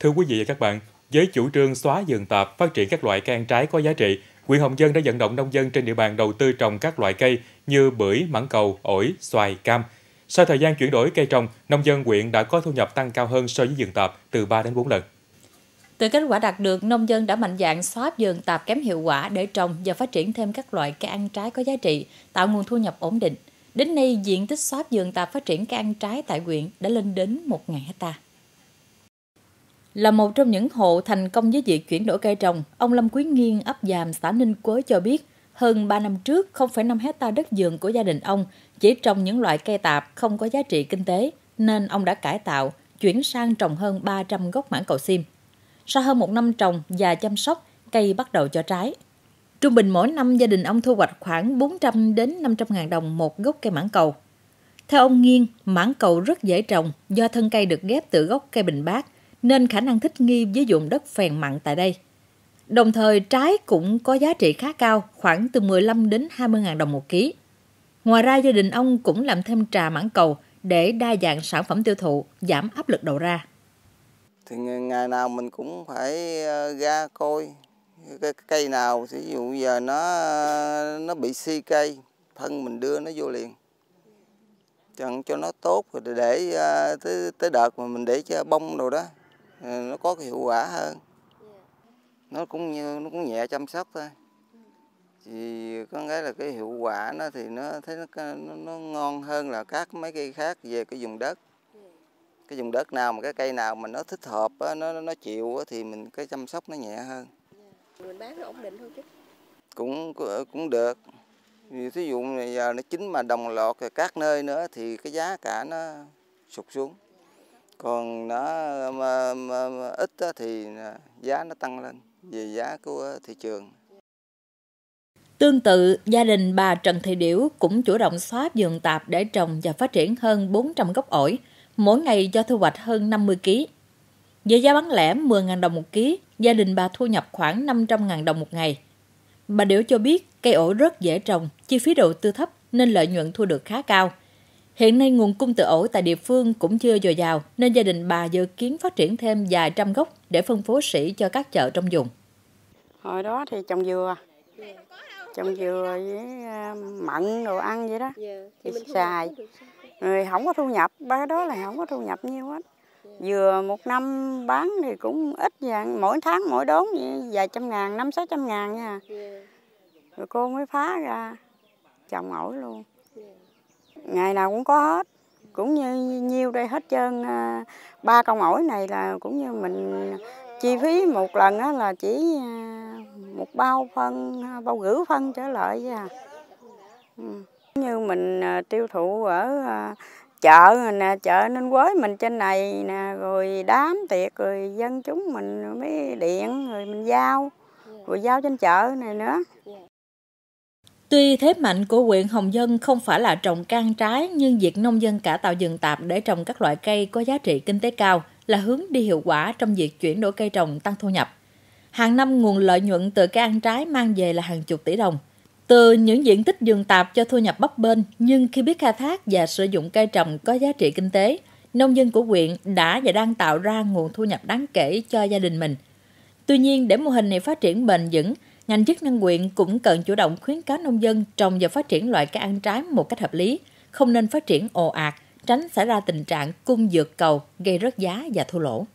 Thưa quý vị và các bạn, với chủ trương xóa dường tạp, phát triển các loại cây ăn trái có giá trị, huyện Hồng Dân đã vận động nông dân trên địa bàn đầu tư trồng các loại cây như bưởi, mãng cầu, ổi, xoài, cam. Sau thời gian chuyển đổi cây trồng, nông dân huyện đã có thu nhập tăng cao hơn so với dường tạp từ 3 đến 4 lần. Từ kết quả đạt được, nông dân đã mạnh dạng xóa vườn tạp kém hiệu quả để trồng và phát triển thêm các loại cây ăn trái có giá trị, tạo nguồn thu nhập ổn định. Đến nay, diện tích xóa vườn tạp phát triển cây ăn trái tại huyện đã lên đến 1.000 hectare. Là một trong những hộ thành công với việc chuyển đổi cây trồng, ông Lâm Quý Nghiên ấp Giàm xã Ninh Quế cho biết, hơn 3 năm trước, 0,5 hecta đất vườn của gia đình ông chỉ trồng những loại cây tạp không có giá trị kinh tế, nên ông đã cải tạo, chuyển sang trồng hơn 300 gốc mãng cầu sim. Sau hơn một năm trồng và chăm sóc, cây bắt đầu cho trái. Trung bình mỗi năm gia đình ông thu hoạch khoảng 400 đến 500 ngàn đồng một gốc cây mãng cầu. Theo ông Nghiên, mãng cầu rất dễ trồng do thân cây được ghép từ gốc cây bình bát – nên khả năng thích nghi với dụng đất phèn mặn tại đây. Đồng thời trái cũng có giá trị khá cao, khoảng từ 15 đến 20 ngàn đồng một ký. Ngoài ra gia đình ông cũng làm thêm trà mãn cầu để đa dạng sản phẩm tiêu thụ, giảm áp lực đầu ra. Thì ngày nào mình cũng phải ờ, ra coi cái cây nào ví dụ giờ nó nó bị si cây thân mình đưa nó vô liền chẳng cho nó tốt rồi để ờ, tới tới đợt mà mình để cho bông đồ đó Ờ, nó có cái hiệu quả hơn dạ. nó cũng như nó cũng nhẹ chăm sóc thôi thì có nghĩa là cái hiệu quả nó thì nó thấy nó, nó ngon hơn là các mấy cây khác về cái vùng đất dạ. cái vùng đất nào mà cái cây nào mà nó thích hợp á, nó nó chịu á, thì mình cái chăm sóc nó nhẹ hơn dạ. mình bán nó ổn định thôi chứ cũng cũng được vì thí dụ giờ nó chín mà đồng loạt các nơi nữa thì cái giá cả nó sụt xuống còn nó mà, mà, mà ít thì à, giá nó tăng lên về giá của thị trường Tương tự, gia đình bà Trần Thị Điểu cũng chủ động xóa vườn tạp để trồng và phát triển hơn 400 gốc ổi, mỗi ngày cho thu hoạch hơn 50 kg. Với giá bán lẻ 10.000 đồng một ký, gia đình bà thu nhập khoảng 500.000 đồng một ngày. Bà Điểu cho biết cây ổi rất dễ trồng, chi phí đầu tư thấp nên lợi nhuận thu được khá cao – Hiện nay nguồn cung tự ổi tại địa phương cũng chưa dồi dào, nên gia đình bà dự kiến phát triển thêm vài trăm gốc để phân phối sỉ cho các chợ trong vùng. Hồi đó thì trồng dừa, trồng dừa với à, mặn đồ ăn vậy đó, dạ, thì xài. Rồi không có thu nhập, ba đó là không có thu nhập nhiêu hết. Dừa một năm bán thì cũng ít, vàng, mỗi tháng mỗi đốn vài trăm ngàn, năm sáu trăm ngàn nha. Dạ. Rồi cô mới phá ra, trồng ổi luôn. Dạ ngày nào cũng có hết cũng như nhiêu đây hết trơn à, ba con ổi này là cũng như mình chi phí một lần là chỉ à, một bao phân à, bao gửi phân trở lại à ừ. như mình tiêu thụ ở chợ nè chợ nên quới mình trên này nè rồi đám tiệc rồi dân chúng mình mới điện rồi mình giao rồi giao trên chợ này nữa Tuy thế mạnh của huyện Hồng Dân không phải là trồng can trái, nhưng việc nông dân cả tạo rừng tạp để trồng các loại cây có giá trị kinh tế cao là hướng đi hiệu quả trong việc chuyển đổi cây trồng tăng thu nhập. Hàng năm nguồn lợi nhuận từ cây ăn trái mang về là hàng chục tỷ đồng. Từ những diện tích rừng tạp cho thu nhập bấp bênh, nhưng khi biết khai thác và sử dụng cây trồng có giá trị kinh tế, nông dân của huyện đã và đang tạo ra nguồn thu nhập đáng kể cho gia đình mình. Tuy nhiên, để mô hình này phát triển bền vững, ngành chức năng huyện cũng cần chủ động khuyến cáo nông dân trồng và phát triển loại cây ăn trái một cách hợp lý, không nên phát triển ồ ạt, tránh xảy ra tình trạng cung dược cầu gây rớt giá và thua lỗ.